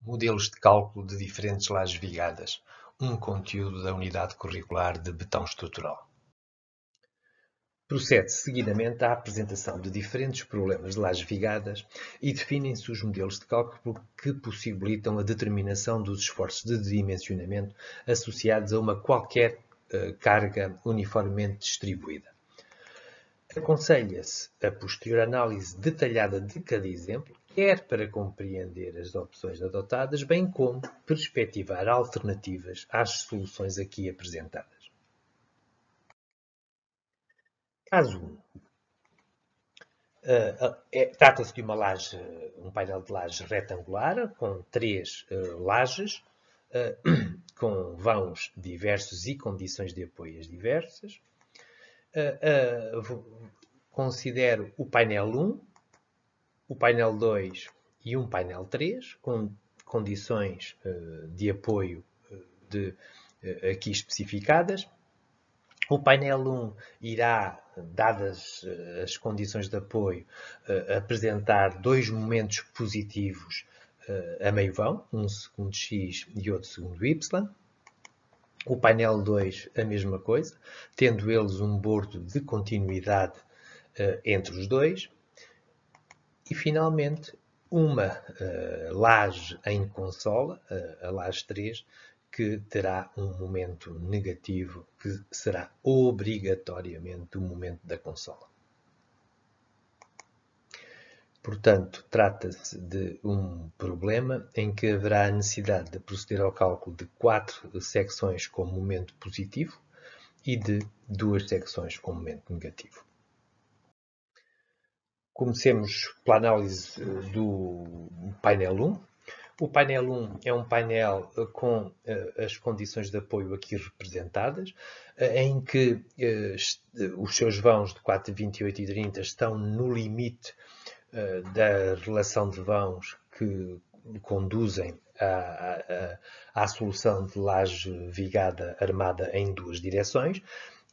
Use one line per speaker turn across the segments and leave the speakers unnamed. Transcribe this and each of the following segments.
modelos de cálculo de diferentes lajes vigadas, um conteúdo da unidade curricular de betão estrutural. Procede-se seguidamente à apresentação de diferentes problemas de lajes vigadas e definem-se os modelos de cálculo que possibilitam a determinação dos esforços de dimensionamento associados a uma qualquer uh, carga uniformemente distribuída. Aconselha-se a posterior análise detalhada de cada exemplo, quer para compreender as opções adotadas, bem como perspectivar alternativas às soluções aqui apresentadas. Caso 1. Uh, eh, eh, é, Trata-se de uma laje, um painel de laje retangular com três uh, lajes, uh, com vãos diversos e condições de apoio diversas. considero o painel 1, o painel 2 e um painel 3, com condições eh, de apoio eh, de, eh, aqui especificadas. O painel 1 irá, dadas as condições de apoio, apresentar dois momentos positivos a meio vão, um segundo x e outro segundo y. O painel 2, a mesma coisa, tendo eles um bordo de continuidade entre os dois. E finalmente uma uh, laje em consola, uh, a laje 3, que terá um momento negativo que será obrigatoriamente o momento da consola. Portanto, trata-se de um problema em que haverá a necessidade de proceder ao cálculo de quatro secções com momento positivo e de duas secções com momento negativo. Comecemos pela análise eh, do painel 1. O painel 1 é um painel eh, com eh, as condições de apoio aqui representadas, em que os seus vãos de 4, 28 e 30 estão no limite da relação de vãos que conduzem à, à, à solução de laje vigada armada em duas direções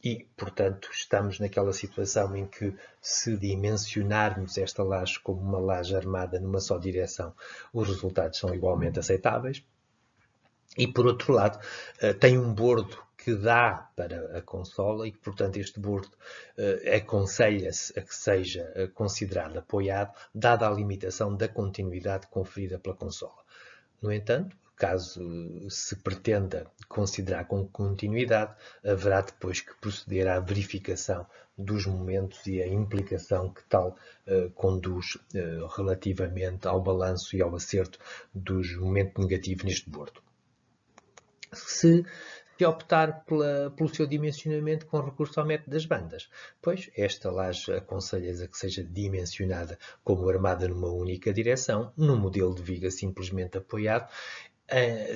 e, portanto, estamos naquela situação em que, se dimensionarmos esta laje como uma laje armada numa só direção, os resultados são igualmente aceitáveis. E, por outro lado, eh, tem um bordo que dá para a consola e, portanto, este bordo eh, aconselha-se a que seja eh, considerado apoiado, dada a limitação da continuidade conferida pela consola. No entanto, caso se pretenda considerar com continuidade, haverá depois que proceder à verificação dos momentos e a implicação que tal eh, conduz eh, relativamente ao balanço e ao acerto dos momentos negativos neste bordo. Se optar pela, pelo seu dimensionamento com recurso ao método das bandas, pois esta laje aconselha-se a que seja dimensionada como armada numa única direção, num modelo de viga simplesmente apoiado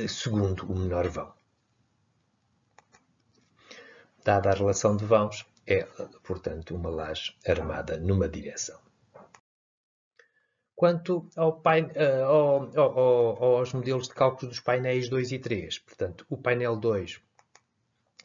segundo o menor vão. Dada a relação de vãos, é, portanto, uma laje armada numa direção. Quanto ao pain, uh, ao, ao, aos modelos de cálculo dos painéis 2 e 3, portanto, o painel 2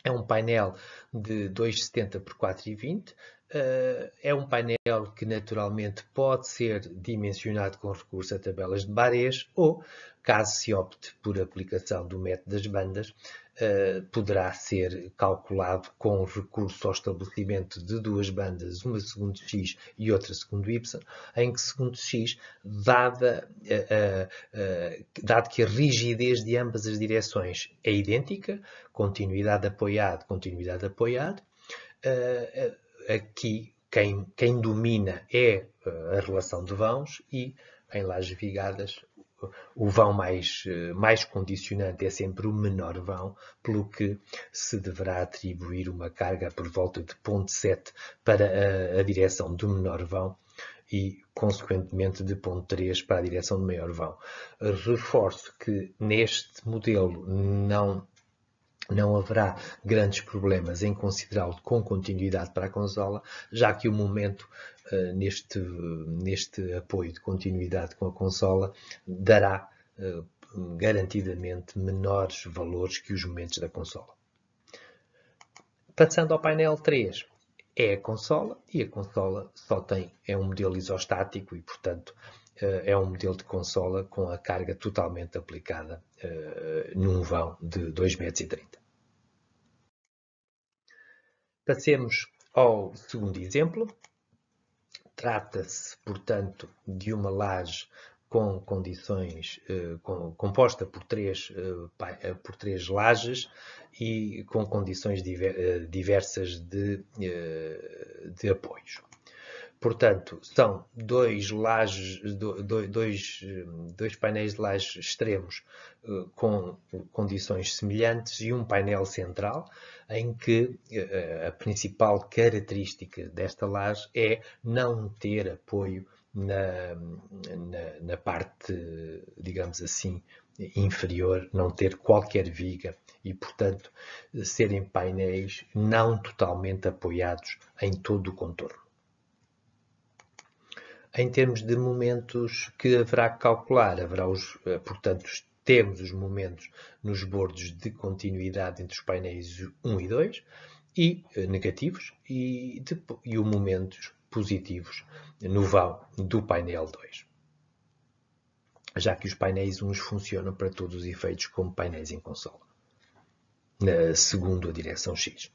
é um painel de 2,70 por 4,20 eh, é um painel que naturalmente pode ser dimensionado com recurso a tabelas de Barés ou, caso se opte por aplicação do método das bandas, eh, poderá ser calculado com recurso ao estabelecimento de duas bandas, uma segundo x e outra segundo y, em que segundo x, dada, eh, dado que a rigidez de ambas as direções é idêntica, continuidade apoiado, continuidade apoiado, aqui quem, quem domina é eh, a relação de vãos e em lajes vigadas o vão mais, eh, mais condicionante é sempre o menor vão, pelo que se deverá atribuir uma carga por volta de 0.7 para a, a direção do menor vão e, consequentemente, de 0.3 para a direção do maior vão. Reforço que neste modelo não não haverá grandes problemas em considerá-lo com continuidade para a consola, já que o momento uh, neste, neste apoio de continuidade com a consola dará uh, garantidamente menores valores que os momentos da consola. Passando ao painel 3, é a consola e a consola só tem, é um modelo isostático e, portanto, eh, é um modelo de consola com a carga totalmente aplicada eh, num vão de 2,30 metros. Passemos ao segundo exemplo. Trata-se, portanto, de uma laje com condições eh, composta por três, por três lajes e com condições diversas de, de apoios. Portanto, são dois, lajes, dois, hum, dois painéis de lajes extremos eh, com condições semelhantes e um painel central, em que eh, eh, a principal característica desta laje é não ter apoio na, na, na parte, digamos assim, inferior, não ter qualquer viga e, portanto, serem painéis não totalmente apoiados em todo o contorno em termos de momentos que haverá que calcular. Haverá os, eh, portanto, temos os momentos nos bordos de continuidade entre os painéis 1 e 2, e eh, negativos, e, de, e o momentos positivos no vão do painel 2. Já que os painéis 1 funcionam para todos os efeitos como painéis em consola, segundo a direção X.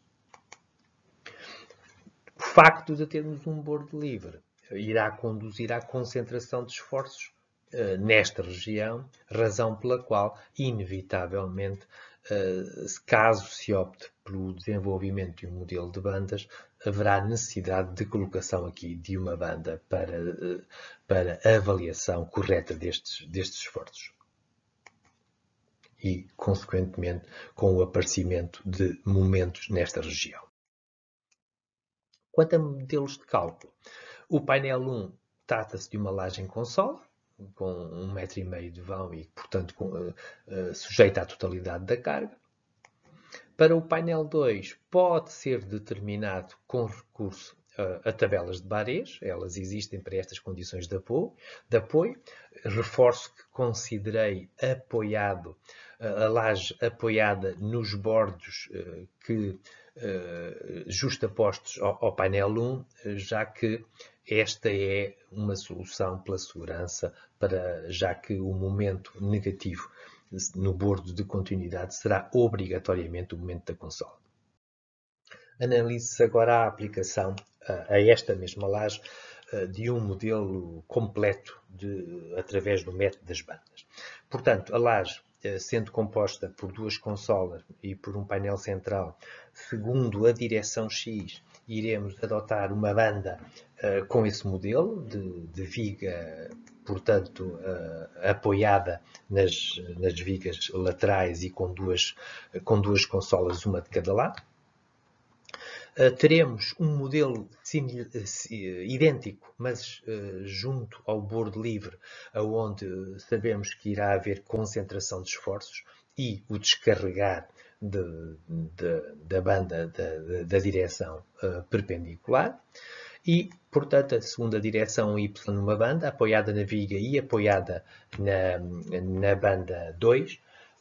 O facto de termos um bordo livre irá conduzir à concentração de esforços eh, nesta região, razão pela qual, inevitavelmente, eh, caso se opte pelo desenvolvimento de um modelo de bandas, haverá necessidade de colocação aqui de uma banda para, eh, para avaliação correta destes, destes esforços. E, consequentemente, com o aparecimento de momentos nesta região. Quanto a modelos de cálculo, o painel 1 trata-se de uma laje em console, com um metro e meio de vão e, portanto, com, uh, uh, sujeita à totalidade da carga. Para o painel 2, pode ser determinado com recurso uh, a tabelas de barês, elas existem para estas condições de apoio. De apoio. Reforço que considerei apoiado, a laje apoiada nos bordos que justapostos ao, ao painel 1, já que esta é uma solução pela segurança, para, já que o momento negativo no bordo de continuidade será obrigatoriamente o momento da console. Analise-se agora a aplicação eh, a esta mesma laje eh, de um modelo completo de, através do método das bandas. Portanto, a laje, eh, sendo composta por duas consolas e por um painel central, segundo a direção X, iremos adotar uma banda uh, com esse modelo de, de viga, portanto, uh, apoiada nas, nas vigas laterais e com duas, com duas consolas, uma de cada lado. Eh, teremos um modelo idêntico, mas junto ao bordo livre, onde sabemos que irá haver concentração de esforços e o descarregar de, de, da banda da, da direção uh, perpendicular e, portanto, a segunda direção Y numa banda, apoiada na viga e apoiada na, na banda 2, uh,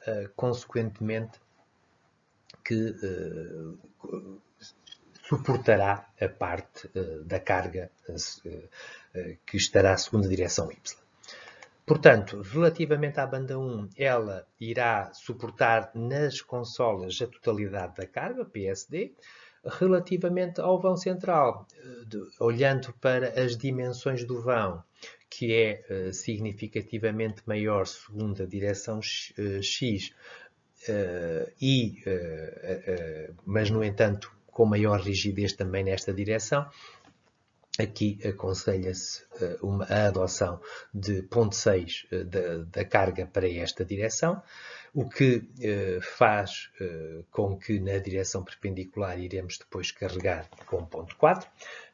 eh, consequentemente que uh, suportará a parte da carga que estará à segunda direção Y. Portanto, relativamente à banda 1, ela irá suportar nas consolas a totalidade da carga, PSD. Relativamente ao vão central, eh, olhando para as dimensões do vão, que é eh, significativamente maior segundo a direção X, eh, e, mas no entanto com maior rigidez também nesta direção, aqui aconselha-se eh, a adoção de 0.6 eh, da, da carga para esta direção, o que eh, faz com que na direção perpendicular iremos depois carregar com 0.4.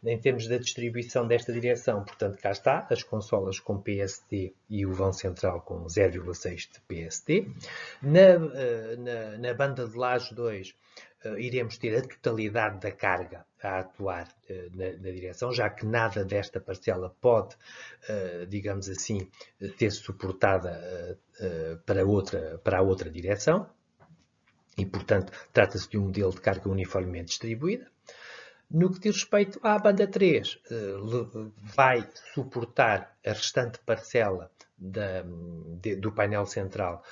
Em termos da distribuição desta direção, portanto, cá está, as consolas com PST e o vão central com 0,6 de PST. Na, na, na banda de laje 2, eh, iremos ter a totalidade da carga a atuar eh, na, na direção, já que nada desta parcela pode, eh, digamos assim, ser suportada para, outra, para a outra direção. E, portanto, trata-se de um modelo de carga uniformemente distribuída. No que diz respeito à banda 3, vai suportar a restante parcela da, de, do painel central,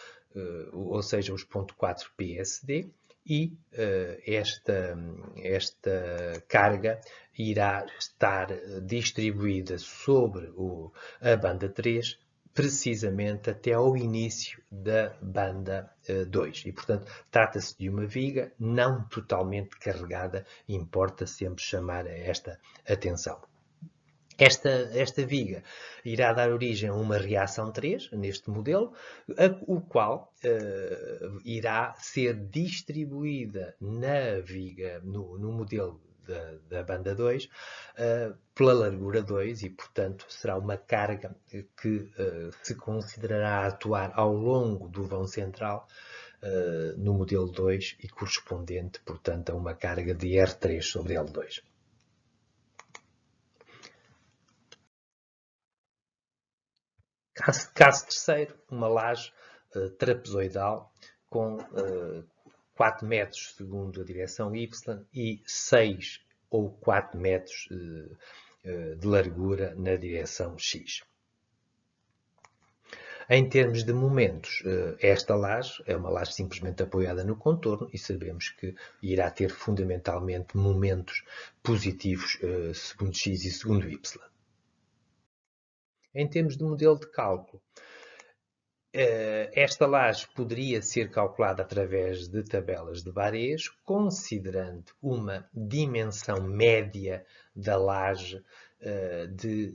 ou seja, os 0.4 PSD, e uh, esta, esta carga irá estar distribuída sobre o, a banda 3 precisamente até ao início da banda 2. Eh, e, portanto, trata-se de uma viga não totalmente carregada, importa sempre chamar esta atenção. Esta, esta viga irá dar origem a uma reação 3, neste modelo, a, o qual uh, irá ser distribuída na viga, no, no modelo da, da, banda 2 uh, eh, pela largura 2 e, portanto, será uma carga que uh, se considerará atuar ao longo do vão central uh, no modelo 2 e correspondente, portanto, a uma carga de R3 sobre L2. Caso terceiro, uma laje uh, trapezoidal com uh, eh, 4 metros segundo a direção Y e 6 ou 4 metros uh, de largura na direção X. Em termos de momentos, esta laje é uma laje simplesmente apoiada no contorno e sabemos que irá ter fundamentalmente momentos positivos segundo x e segundo y em termos de modelo de cálculo. Eh, esta laje poderia ser calculada através de tabelas de Barés, considerando uma dimensão média da laje eh, de,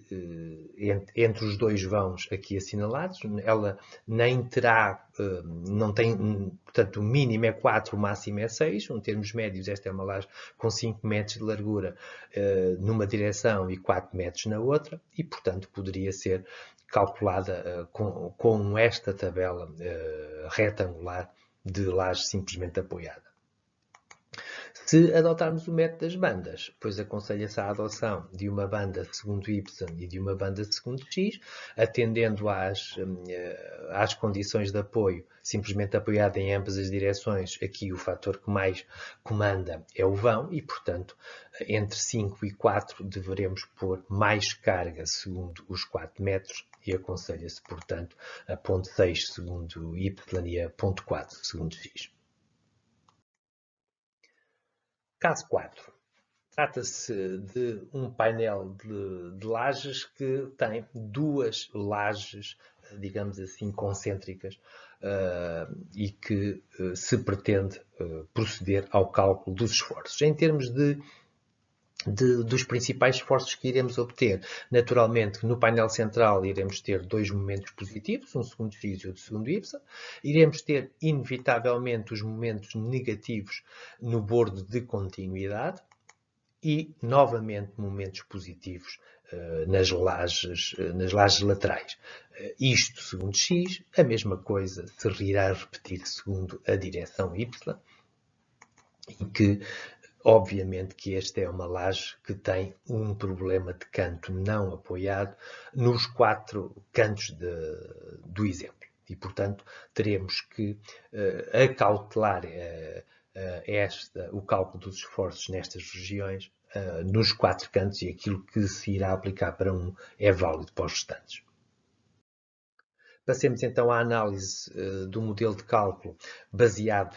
eh, entre os dois vãos aqui assinalados. Ela nem terá, eh, não tem, portanto, o mínimo é 4, o máximo é 6. Em termos médios, esta é uma laje com 5 metros de largura numa direção e 4 metros na outra, e, portanto, poderia ser calculada com, com esta tabela retangular de laje simplesmente apoiada. Se adotarmos o método das bandas, pois aconselha-se a adoção de uma banda segundo Y e de uma banda segundo X, atendendo às, hum, eh, às condições de apoio, simplesmente apoiada em ambas as direções, aqui o fator que mais comanda é o vão e, portanto, entre 5 e 4 deveremos pôr mais carga segundo os 4 metros e aconselha-se, portanto, a ponto 6 segundo Y e a ponto 4 segundo X. Caso 4. Trata-se de um painel de, de lajes que tem duas lajes, digamos assim, concêntricas uh, e que uh, se pretende uh, proceder ao cálculo dos esforços. Em termos de de, dos principais esforços que iremos obter. Naturalmente, no painel central iremos ter dois momentos positivos, um segundo x e outro segundo y. Iremos ter, inevitavelmente, os momentos negativos no bordo de continuidade e, novamente, momentos positivos uh, nas, lajes, uh, nas lajes laterais. Uh, isto segundo x, a mesma coisa se irá repetir segundo a direção y, e que Obviamente que esta é uma laje que tem um problema de canto não apoiado nos quatro cantos de, do exemplo. E, portanto, teremos que uh, acautelar uh, uh, esta, o cálculo dos esforços nestas regiões nos quatro cantos e aquilo que se irá aplicar para um é válido para os restantes. Passemos então à análise do modelo de cálculo baseado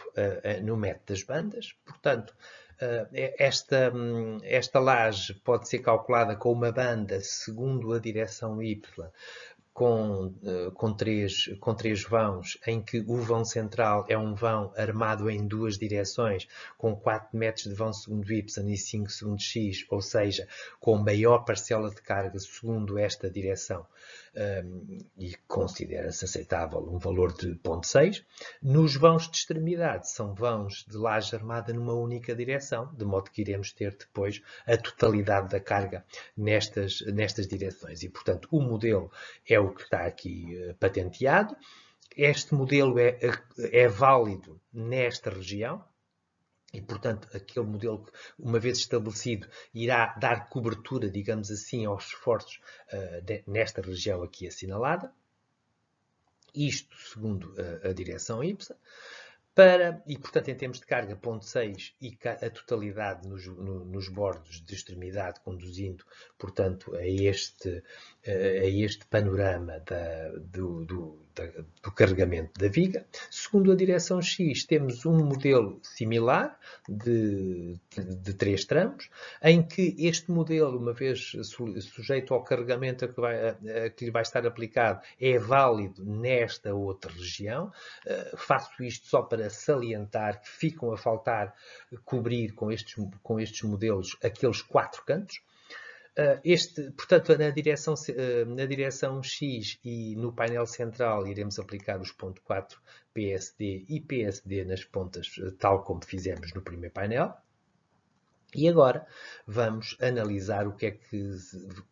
no método das bandas. Portanto, eh, é, esta, hum, esta laje pode ser calculada com uma banda segundo a direção Y, com, eh, com, três, com três vãos, em que o vão central é um vão armado em duas direções, com 4 metros de vão segundo Y e 5 segundo X, ou seja, com maior parcela de carga segundo esta direção um, e considera-se aceitável um valor de 0,6. Nos vãos de extremidade, são vãos de laje armada numa única direção, de modo que iremos ter depois a totalidade da carga nestas, nestas direções. E, portanto, o modelo é o que está aqui eh, patenteado. Este modelo é, eh, é válido nesta região, e, portanto, aquele modelo que, uma vez estabelecido, irá dar cobertura, digamos assim, aos esforços uh, de, nesta região aqui assinalada. Isto segundo a, eh, a direção Y. Para, e, portanto, em termos de carga, ponto 6 e a totalidade nos, no, nos bordos de extremidade, conduzindo, portanto, a este, eh, a este panorama da, do da, do carregamento da viga. Segundo a direção X, temos um modelo similar de, de, de três tramos, em que este modelo, uma vez sujeito ao carregamento a que, vai, a que lhe vai estar aplicado, é válido nesta outra região. Uh, faço isto só para salientar que ficam a faltar cobrir com estes, com estes modelos aqueles quatro cantos. Ah, este, portanto, na direção, ah, na direção X e no painel central iremos aplicar os ponto 4 PSD e PSD nas pontas, ah, tal como fizemos no primeiro painel. E agora vamos analisar o que é que,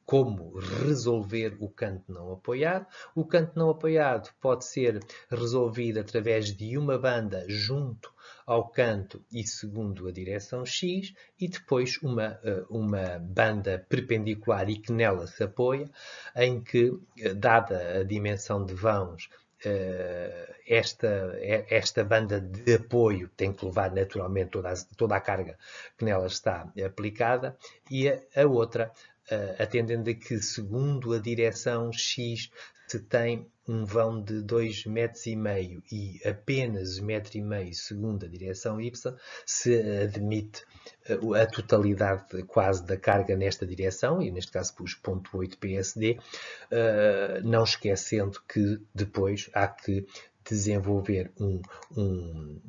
como resolver o canto não apoiado. O canto não apoiado pode ser resolvido através de uma banda junto ao canto e segundo a direção X e depois uma, eh, uma banda perpendicular e que nela se apoia, em que, eh, dada a dimensão de vãos eh, esta, esta banda de apoio tem que levar naturalmente toda a, toda a carga que nela está aplicada e a, a outra, atendendo a que, segundo a direção X, se tem um vão de 2,5 metros e meio e apenas metro e meio segundo a direção Y, se admite eh, a totalidade quase da carga nesta direção, e neste caso pus 0.8 PSD, não esquecendo que depois há que desenvolver um, um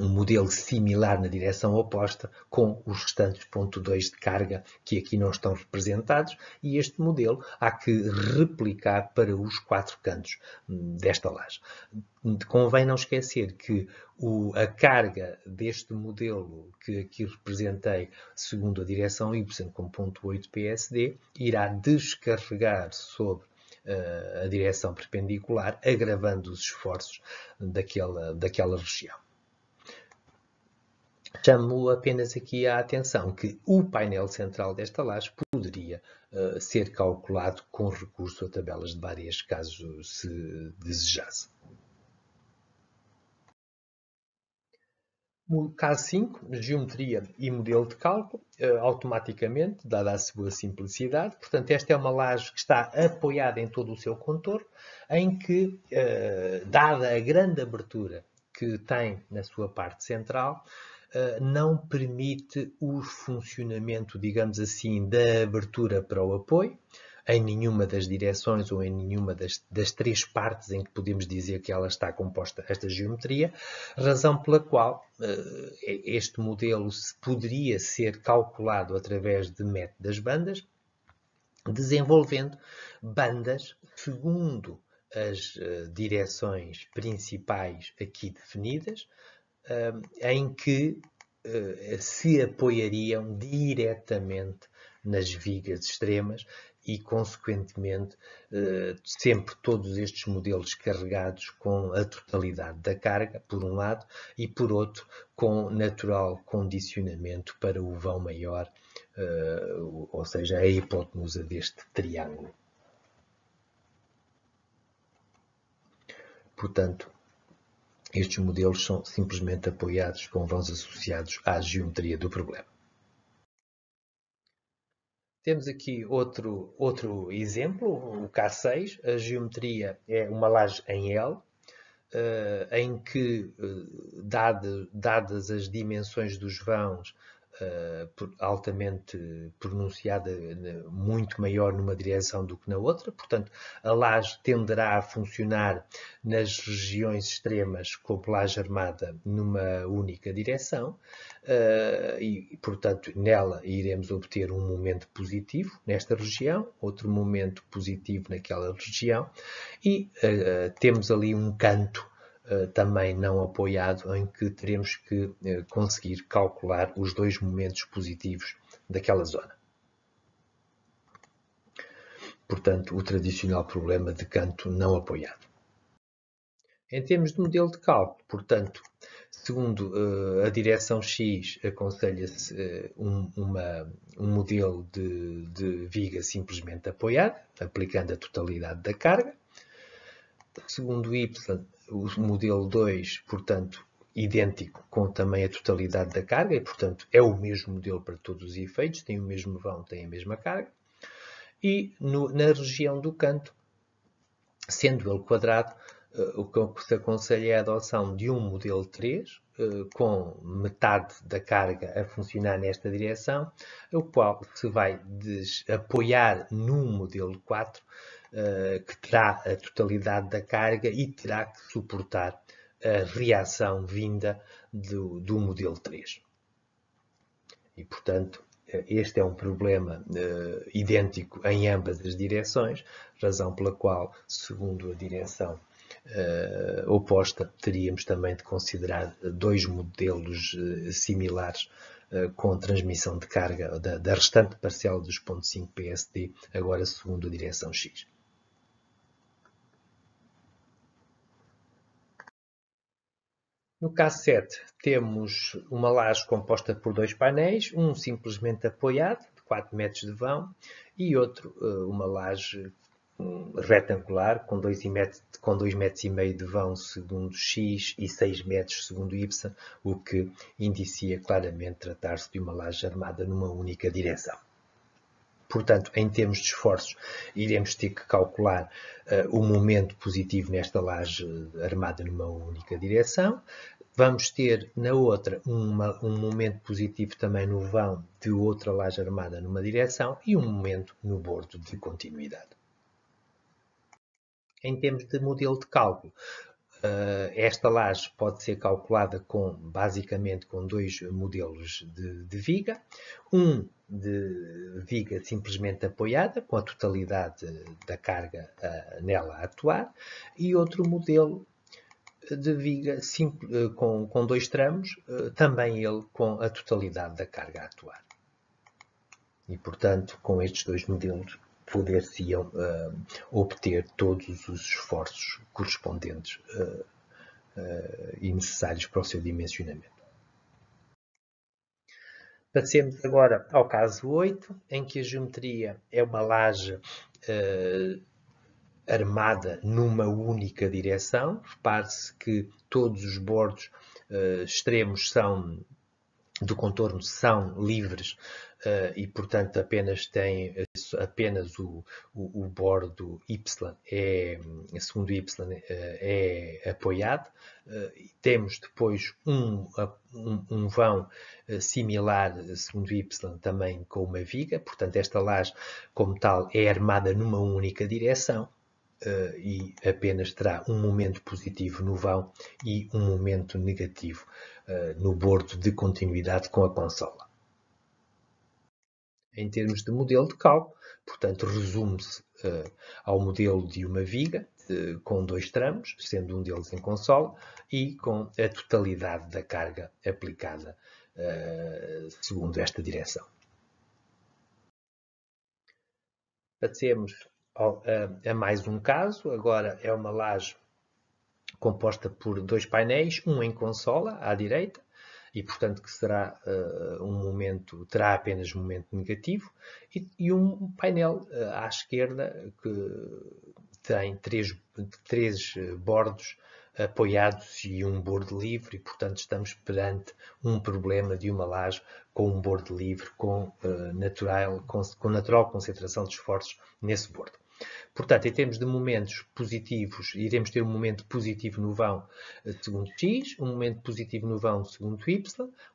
um modelo similar na direção oposta, com os restantes ponto 2 de carga que aqui não estão representados, e este modelo há que replicar para os quatro cantos hum, desta laje. Convém não esquecer que o, a carga deste modelo que aqui representei, segundo a direção Y, com ponto 8 PSD, irá descarregar sobre uh, a direção perpendicular, agravando os esforços daquela, daquela região. Chamo apenas aqui a atenção que o painel central desta laje poderia uh, ser calculado com recurso a tabelas de várias, caso se desejasse. Caso 5, geometria e modelo de cálculo, eh, automaticamente, dada a sua simplicidade. Portanto, esta é uma laje que está apoiada em todo o seu contorno, em que, eh, dada a grande abertura que tem na sua parte central, eh, não permite o funcionamento, digamos assim, da abertura para o apoio, em nenhuma das direções ou em nenhuma das, das, três partes em que podemos dizer que ela está composta, esta geometria, razão pela qual uh, este modelo se poderia ser calculado através de método das bandas, desenvolvendo bandas segundo as uh, direções principais aqui definidas, em que eh, se apoiariam diretamente nas vigas extremas e, consequentemente, eh, sempre todos estes modelos carregados com a totalidade da carga, por um lado, e por outro, com natural condicionamento para o vão maior, eh, ou seja, a hipotenusa deste triângulo. Portanto, estes modelos são simplesmente apoiados com vãos associados à geometria do problema. Temos aqui outro, outro exemplo, o K6. A geometria é uma laje em L, eh, em que, eh, dadas as dimensões dos vãos, uh, altamente pronunciada, eh, muito maior numa direção do que na outra, portanto, a laje tenderá a funcionar nas regiões extremas como laje armada numa única direção uh, e, portanto, nela iremos obter um momento positivo nesta região, outro momento positivo naquela região e uh, temos ali um canto eh, também não apoiado, em que teremos que eh, conseguir calcular os dois momentos positivos daquela zona. Portanto, o tradicional problema de canto não apoiado. Em termos de modelo de cálculo, portanto, segundo eh, a direção X, aconselha-se um, um, modelo de, de viga simplesmente apoiada, aplicando a totalidade da carga. Segundo Y, o modelo 2, portanto, idêntico com também a totalidade da carga e, portanto, é o mesmo modelo para todos os efeitos, tem o mesmo vão, tem a mesma carga. E no, na região do canto, sendo ele quadrado, eh, o que se aconselha é a adoção de um modelo 3, eh, com metade da carga a funcionar nesta direção, o qual se vai apoiar num modelo 4, eh, que terá a totalidade da carga e terá que suportar a reação vinda do, do modelo 3. E, portanto, eh, este é um problema uh, idêntico em ambas as direções, razão pela qual, segundo a direção uh, oposta, teríamos também de considerar dois modelos uh, similares com transmissão de carga da, da restante parcela dos pontos 5 PSD, agora segundo a direção X. No caso 7, temos uma laje composta por dois painéis, um simplesmente apoiado, de 4 metros de vão, e outro, eh, uma laje hum, retangular, com 2,5 metros, metros e meio de vão segundo X e 6 metros segundo Y, o que indicia claramente tratar-se de uma laje armada numa única direção. Portanto, em termos de esforços, iremos ter que calcular uh, o momento positivo nesta laje eh, armada numa única direção. Vamos ter na outra uma, um momento positivo também no vão de outra laje armada numa direção e um momento no bordo de continuidade. Em termos de modelo de cálculo, eh, esta laje pode ser calculada com, basicamente com dois modelos de, de, viga. Um de viga simplesmente apoiada, com a totalidade da carga eh, nela a atuar, e outro modelo de viga eh, com, com dois tramos, também ele com a totalidade da carga a atuar. E, portanto, com estes dois modelos poder-se-iam uh, obter todos os esforços correspondentes uh, uh, e necessários para o seu dimensionamento. Passemos agora ao caso 8, em que a geometria é uma laje armada numa única direção. Repare-se que todos os bordos extremos são do contorno são livres uh, e, portanto, apenas tem apenas o, o, o bordo Y, é, segundo Y, eh, é apoiado. Uh, temos depois um, um, um vão similar, segundo Y, também com uma viga. Portanto, esta laje, como tal, é armada numa única direção. Uh, e apenas terá um momento positivo no vão e um momento negativo uh, no bordo de continuidade com a consola em termos de modelo de cálculo. Portanto, resume-se uh, ao modelo de uma viga de, com dois tramos, sendo um deles em console, e com a totalidade da carga aplicada uh, segundo esta direção. Passemos ao, a mais um caso. Agora é uma laje composta por dois painéis, um em consola à direita e, portanto, que será uh, um momento, terá apenas um momento negativo, e, e um painel uh, à esquerda que tem três, três eh, bordos apoiados e um bordo livre, e, portanto, estamos perante um problema de uma laje com um bordo livre, com, uh, natural, com, com natural concentração de esforços nesse bordo. Portanto, em termos de momentos positivos, iremos ter um momento positivo no vão eh, segundo X, um momento positivo no vão segundo Y,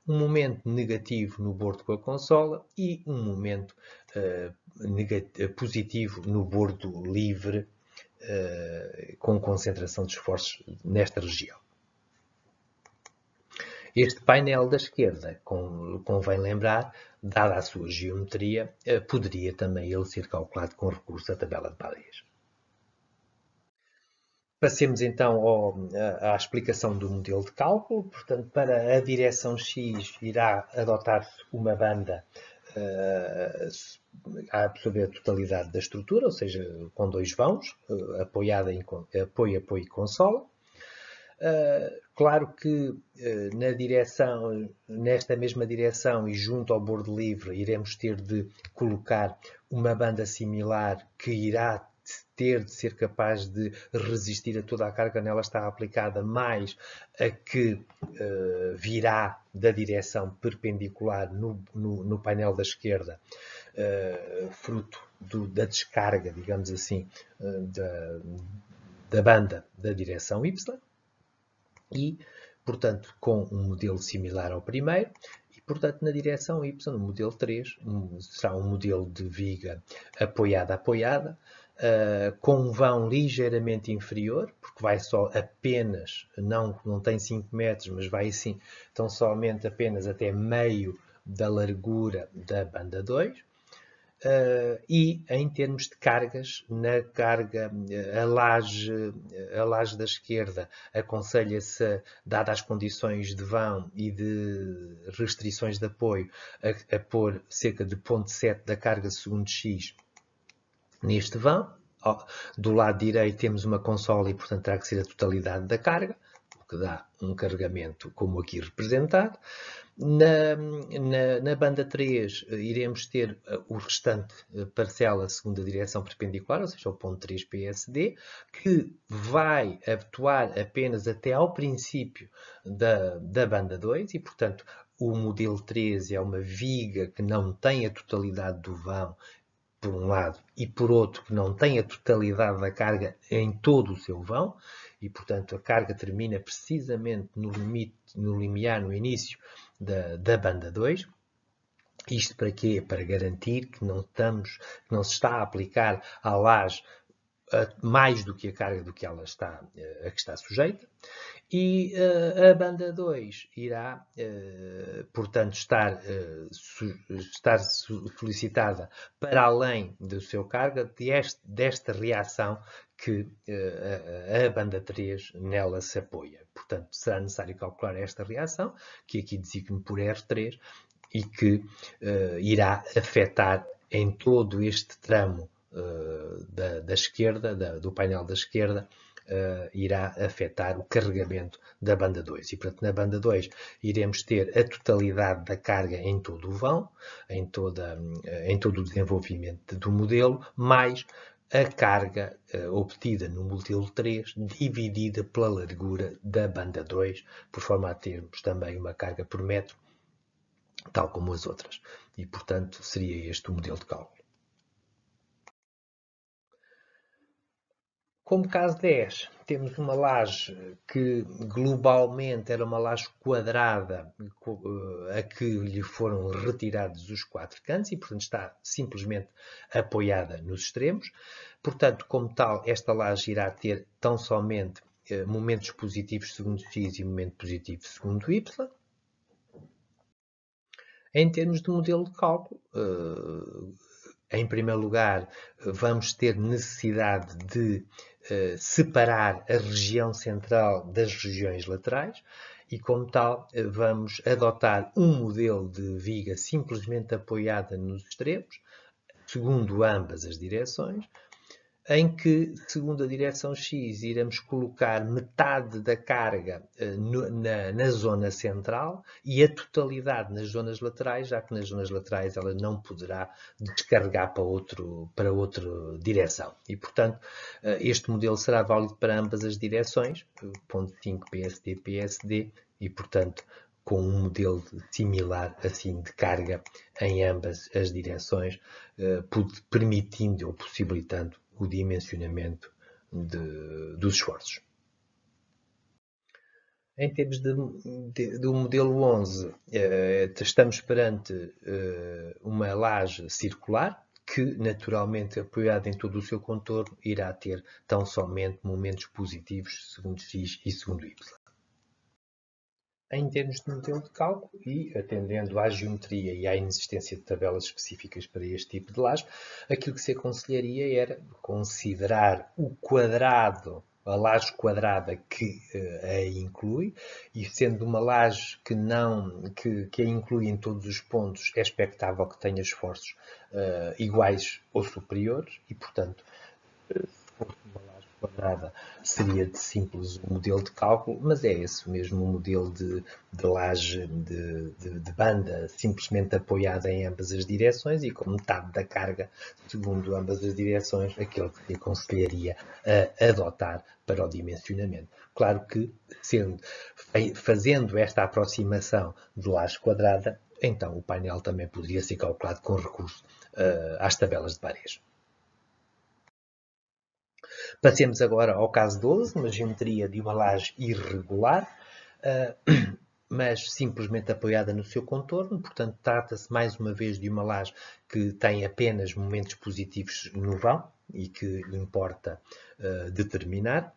um momento negativo no bordo com a consola e um momento uh, positivo no bordo livre uh, com concentração de esforços nesta região. Este painel da esquerda, convém lembrar, dada a sua geometria, eh, poderia também ele ser calculado com recurso à tabela de Bayes. Passemos então ao, eh, à explicação do modelo de cálculo. Portanto, para a direção X irá adotar-se uma banda eh, a absorver a totalidade da estrutura, ou seja, com dois vãos, apoiada em apoio, apoio e consola. Ah, claro que ah, na direção, nesta mesma direção e junto ao bordo livre, iremos ter de colocar uma banda similar que irá ter de ser capaz de resistir a toda a carga nela está aplicada, mais a que uh, virá da direção perpendicular no, no, no painel da esquerda, uh, fruto do, da descarga, digamos assim, uh, da, da banda da direção Y e, portanto, com um modelo similar ao primeiro, e, portanto, na direção Y, no modelo 3, um, será um modelo de viga apoiada-apoiada, Uh, ah, com um vão ligeiramente inferior, porque vai só apenas, não, não tem 5 metros, mas vai assim então somente apenas até meio da largura da banda 2. Uh, e em termos de cargas, na carga eh, a laje, eh, a laje da esquerda aconselha-se, dadas as condições de vão e de restrições de apoio, a, a pôr cerca de 0.7 da carga segundo X neste vão. Do lado direito temos uma consola e, portanto, terá que ser a totalidade da carga, o que dá um carregamento como aqui representado. Na, na, na, banda 3, eh, iremos ter eh, o restante eh, parcela segundo a direção perpendicular, ou seja, o ponto 3 PSD, que vai atuar apenas até ao princípio da, da banda 2 e, portanto, o modelo 13 é uma viga que não tem a totalidade do vão, por um lado, e por outro, que não tem a totalidade da carga em todo o seu vão, e portanto a carga termina precisamente no limite, no limiar, no início da, da banda 2. Isto para quê? Para garantir que não estamos, que não se está a aplicar à laje mais do que a carga do que ela está, eh, a que está sujeita. E uh, a banda 2 irá, uh, portanto, estar, uh, su, estar solicitada para além do seu carga deste, desta reação que eh, a, banda 3 nela se apoia. Portanto, será necessário calcular esta reação, que aqui designo por R3, e que uh, irá afetar em todo este tramo uh, da, da, esquerda, da, do painel da esquerda, uh, irá afetar o carregamento da banda 2. E, portanto, na banda 2 iremos ter a totalidade da carga em todo o vão, em, toda, em todo o desenvolvimento do modelo, mais a carga eh, obtida no modelo 3 dividida pela largura da banda 2, por forma a termos também uma carga por metro, tal como as outras. E, portanto, seria este o modelo de cálculo. Como caso 10, temos uma laje que globalmente era uma laje quadrada eh, a que lhe foram retirados os quatro cantos e, portanto, está simplesmente apoiada nos extremos. Portanto, como tal, esta laje irá ter tão somente eh, momentos positivos segundo x e momento positivo segundo y. Em termos de modelo de cálculo, eh, em primeiro lugar, vamos ter necessidade de eh, separar a região central das regiões laterais e, como tal, eh, vamos adotar um modelo de viga simplesmente apoiada nos extremos, segundo ambas as direções, em que, segundo a direção X, iremos colocar metade da carga eh, na, na, zona central e a totalidade nas zonas laterais, já que nas zonas laterais ela não poderá descarregar para, outro, para outra direção. E, portanto, eh, este modelo será válido para ambas as direções, eh, ponto 5 PSD, PSD, e, portanto, com um modelo similar assim de carga em ambas as direções, permitindo ou possibilitando o dimensionamento de, dos esforços. Em termos de, de, do modelo 11, eh, estamos perante eh, uma laje circular que, naturalmente, apoiada em todo o seu contorno, irá ter tão somente momentos positivos, segundo x e segundo y em termos de modelo de cálculo e atendendo à geometria e à inexistência de tabelas específicas para este tipo de laje, aquilo que se aconselharia era considerar o quadrado, a laje quadrada que uh, a inclui, e sendo uma laje que não que, que a inclui em todos os pontos, é expectável que tenha esforços uh, iguais ou superiores, e portanto, eh, se fosse uma laje quadrada seria de simples um modelo de cálculo, mas é esse mesmo o modelo de, de laje de, de, de, banda, simplesmente apoiada em ambas as direções e com metade da carga, segundo ambas as direções, aquele que se aconselharia a adotar para o dimensionamento. Claro que, sendo, fazendo esta aproximação de laje quadrada, então o painel também poderia ser calculado com recurso uh, às tabelas de varejo. Passemos agora ao caso 12, uma geometria de uma laje irregular, ah, mas simplesmente apoiada no seu contorno, portanto trata-se mais uma vez de uma laje que tem apenas momentos positivos no vão e que importa ah, determinar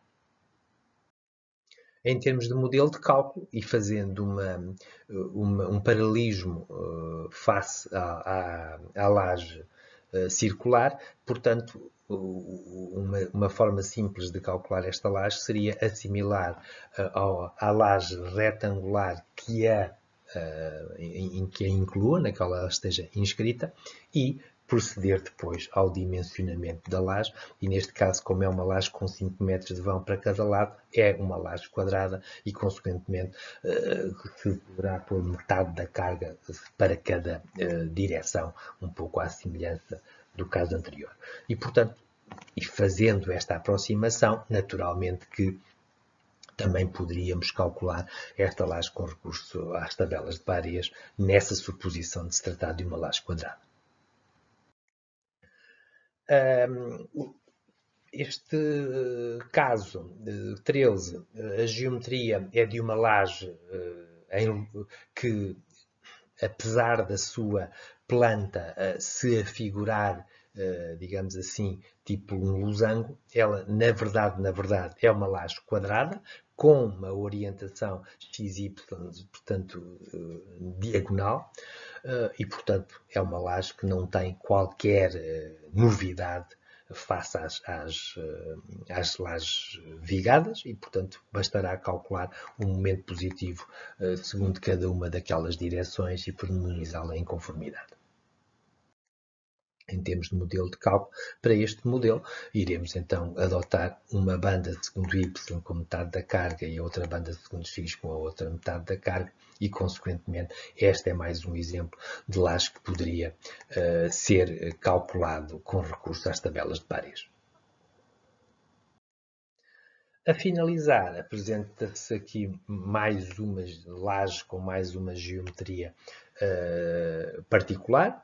em termos de modelo de cálculo e fazendo uma, uma, um paralelismo ah, face à, à, à laje eh, circular, portanto, uma, uma, forma simples de calcular esta laje seria assimilar uh, ao, à laje retangular que a, é, uh, eh, em, em, que a inclua, na qual ela esteja inscrita, e proceder depois ao dimensionamento da laje e neste caso, como é uma laje com 5 metros de vão para cada lado, é uma laje quadrada e consequentemente se eh, poderá pôr metade da carga para cada eh, direção, um pouco à semelhança do caso anterior. E portanto, e fazendo esta aproximação, naturalmente que também poderíamos calcular esta laje com recurso às tabelas de Barês nessa suposição de se tratar de uma laje quadrada. Um, este eh, caso, 13, eh, a geometria é de uma laje eh, em, que, apesar da sua planta se afigurar, digamos assim, tipo um losango, ela, na verdade, na verdade, é uma laje quadrada, com uma orientação XY, portanto, diagonal. Eh, e, portanto, é uma laje que não tem qualquer eh, novidade face às, às, eh, às lajes vigadas e, portanto, bastará calcular um momento positivo segundo cada uma daquelas direções e pormenorizá-la em conformidade em termos de modelo de cálculo, para este modelo iremos então adotar uma banda de segundo y com metade da carga e outra banda de segundo x com a outra metade da carga e consequentemente este é mais um exemplo de laje que poderia uh, ser calculado com recurso às tabelas de pares. A finalizar, apresenta-se aqui mais uma laje com mais uma geometria uh, particular,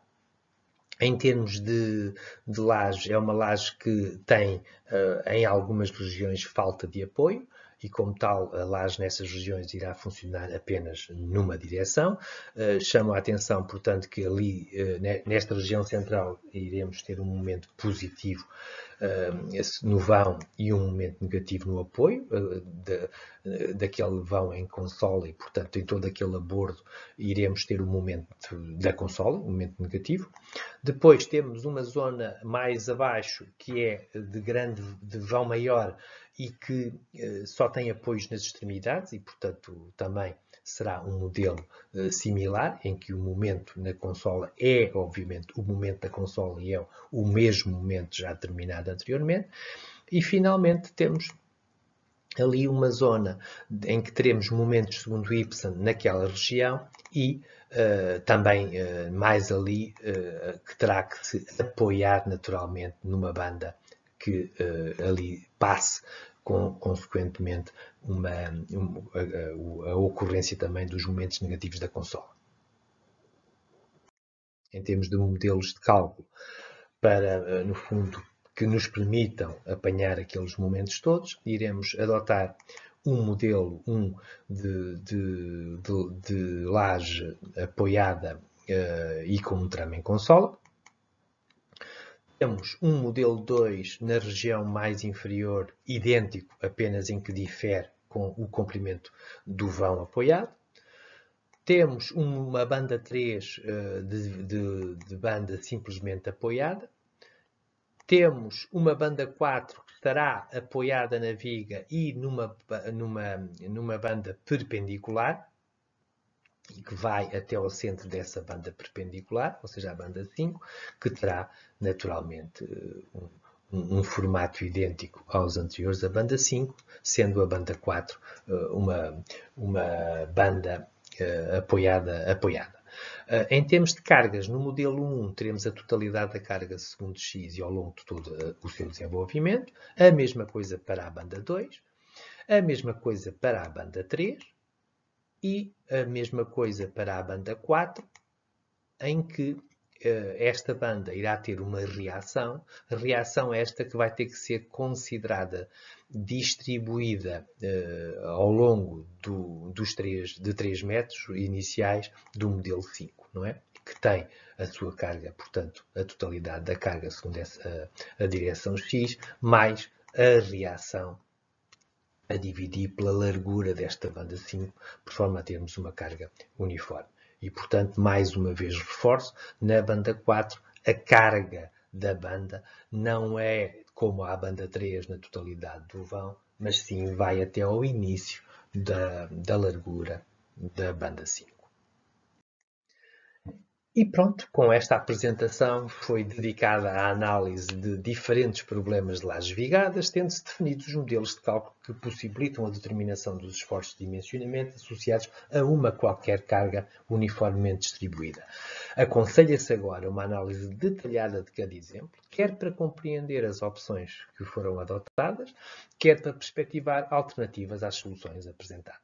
em termos de, de laje, é uma laje que tem, eh, em algumas regiões, falta de apoio, e, como tal, a laje nessas regiões irá funcionar apenas numa direção. Eh, chamo a atenção, portanto, que ali, eh, nesta região central, iremos ter um momento positivo eh, no vão e um momento negativo no apoio, daquele vão em console e, portanto, em todo aquele abordo, iremos ter o um momento da console, um momento negativo. Depois temos uma zona mais abaixo, que é de grande, de vão maior, e que eh, só tem apoios nas extremidades e, portanto, também será um modelo eh, similar, em que o momento na consola é, obviamente, o momento da consola e é o mesmo momento já determinado anteriormente. E, finalmente, temos ali uma zona em que teremos momentos segundo y naquela região e uh, também uh, mais ali uh, que terá que se apoiar naturalmente numa banda que uh, ali passe com, consequentemente uma, a, a ocorrência também dos momentos negativos da consola. Em termos de modelos de cálculo, para, eh, no fundo, que nos permitam apanhar aqueles momentos todos, iremos adotar um modelo, um de, de, de, de laje apoiada uh, e com um trama em consola, temos um modelo 2 na região mais inferior, idêntico, apenas em que difere com o comprimento do vão apoiado. Temos uma banda 3 eh, de, de, de banda simplesmente apoiada. Temos uma banda 4 que estará apoiada na viga e numa, numa, numa banda perpendicular e que vai até ao centro dessa banda perpendicular, ou seja, a banda 5, que terá naturalmente eh, um, um, formato idêntico aos anteriores da banda 5, sendo a banda 4 eh, uma, uma banda eh, apoiada, apoiada. em termos de cargas, no modelo 1 teremos a totalidade da carga segundo x e ao longo de todo o seu desenvolvimento, a mesma coisa para a banda 2, a mesma coisa para a banda 3, e a mesma coisa para a banda 4, em que eh, esta banda irá ter uma reação, reação é esta que vai ter que ser considerada distribuída eh, ao longo do, dos três, de 3 metros iniciais do modelo 5, não é? Que tem a sua carga, portanto, a totalidade da carga segundo essa, a, a direção X, mais a reação a dividir pela largura desta banda 5, por forma a termos uma carga uniforme. E, portanto, mais uma vez reforço, na banda 4 a carga da banda não é como a banda 3 na totalidade do vão, mas sim vai até ao início da, da largura da banda 5. E pronto, com esta apresentação foi dedicada à análise de diferentes problemas de lajes vigadas, tendo-se definido os modelos de cálculo que possibilitam a determinação dos esforços de dimensionamento associados a uma qualquer carga uniformemente distribuída. Aconselha-se agora uma análise detalhada de cada exemplo, quer para compreender as opções que foram adotadas, quer para perspectivar alternativas às soluções apresentadas.